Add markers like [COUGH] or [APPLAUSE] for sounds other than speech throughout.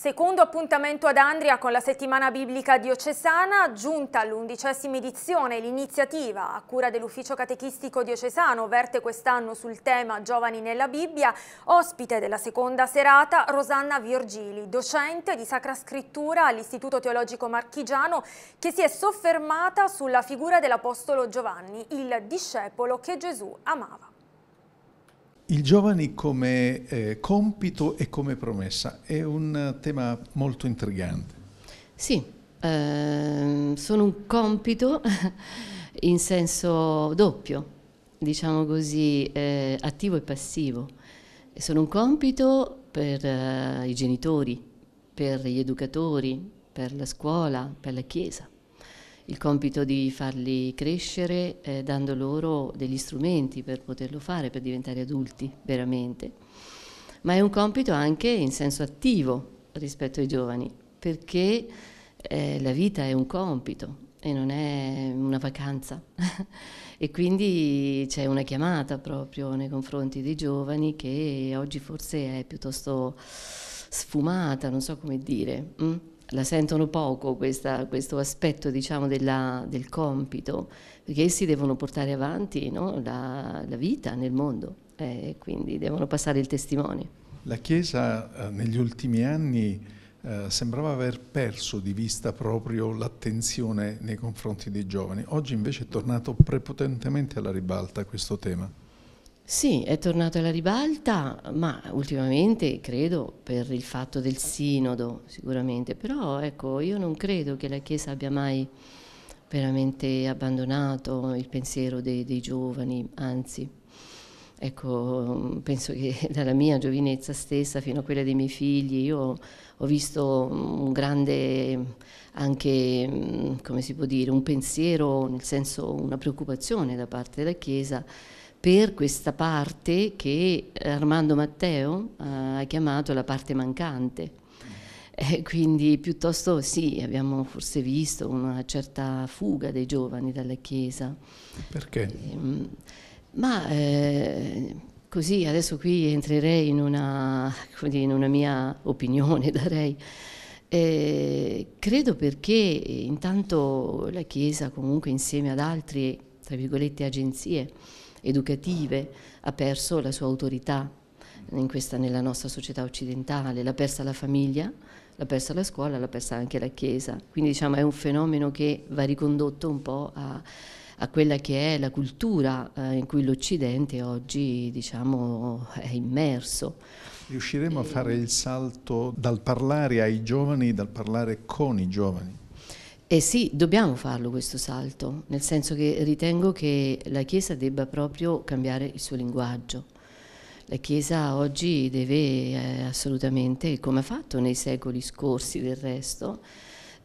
Secondo appuntamento ad Andria con la settimana biblica diocesana, giunta all'undicesima edizione l'iniziativa a cura dell'ufficio catechistico diocesano verte quest'anno sul tema Giovani nella Bibbia, ospite della seconda serata Rosanna Virgili, docente di Sacra Scrittura all'Istituto Teologico Marchigiano che si è soffermata sulla figura dell'Apostolo Giovanni, il discepolo che Gesù amava. I giovani come eh, compito e come promessa è un tema molto intrigante. Sì, ehm, sono un compito [LAUGHS] in senso doppio, diciamo così, eh, attivo e passivo. Sono un compito per eh, i genitori, per gli educatori, per la scuola, per la Chiesa il compito di farli crescere eh, dando loro degli strumenti per poterlo fare, per diventare adulti veramente. Ma è un compito anche in senso attivo rispetto ai giovani, perché eh, la vita è un compito e non è una vacanza. [LAUGHS] e quindi c'è una chiamata proprio nei confronti dei giovani che oggi forse è piuttosto sfumata, non so come dire. Mm? la sentono poco questa, questo aspetto diciamo, della, del compito, perché essi devono portare avanti no? la, la, vita nel mondo eh, e eh, quindi devono passare il testimone. La Chiesa eh, negli ultimi anni eh, sembrava aver perso di vista proprio l'attenzione nei confronti dei giovani, oggi invece è tornato prepotentemente alla ribalta questo tema. Sì, è tornato alla ribalta, ma ultimamente credo per il fatto del sinodo sicuramente, però ecco, io non credo che la Chiesa abbia mai veramente abbandonato il pensiero dei, dei giovani, anzi, ecco, penso che [LAUGHS] dalla mia giovinezza stessa fino a quella dei miei figli io ho visto un grande anche, come si può dire, un pensiero, nel senso una preoccupazione da parte della Chiesa per questa parte che eh, Armando Matteo eh, ha chiamato la parte mancante. Eh, quindi piuttosto sì, abbiamo forse visto una certa fuga dei giovani dalla Chiesa. Perché? Eh, ma eh, così, adesso qui entrerei in una, in una mia opinione, [LAUGHS] darei. Eh, credo perché intanto la Chiesa comunque insieme ad altre, tra virgolette, agenzie, educative, ha perso la sua autorità questa, nella nostra società occidentale, l'ha persa la famiglia, l'ha persa la scuola, l'ha persa anche la Chiesa. Quindi diciamo è un fenomeno che va ricondotto un po' a, a quella che è la cultura eh, in cui l'Occidente oggi diciamo, è immerso. Riusciremo a fare il salto dal parlare ai giovani, dal parlare con i giovani? Eh sì, dobbiamo farlo questo salto, nel senso che ritengo che la Chiesa debba proprio cambiare il suo linguaggio. La Chiesa oggi deve eh, assolutamente, come ha fatto nei secoli scorsi del resto,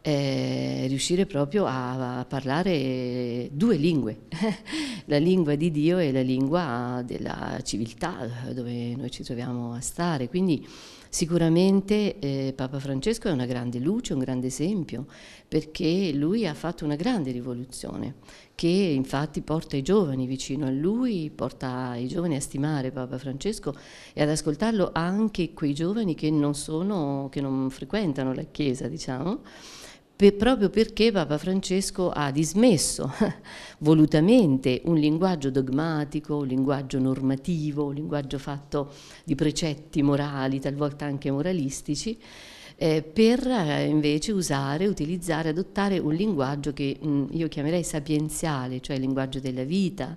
eh, riuscire proprio a, a, parlare due lingue, [LAUGHS] la lingua di Dio e la lingua della civiltà dove noi ci troviamo a stare. Quindi Sicuramente eh, Papa Francesco è una grande luce, un grande esempio, perché lui ha fatto una grande rivoluzione che infatti porta i giovani vicino a lui, porta i giovani a stimare Papa Francesco e ad ascoltarlo anche quei giovani che non, sono, che non frequentano la Chiesa, diciamo per, proprio perché Papa Francesco ha dismesso [LAUGHS] volutamente un linguaggio dogmatico, un linguaggio normativo, un linguaggio fatto di precetti morali, talvolta anche moralistici, eh, per eh, invece usare, utilizzare, adottare un linguaggio che mh, mm, io chiamerei sapienziale, cioè il linguaggio della vita,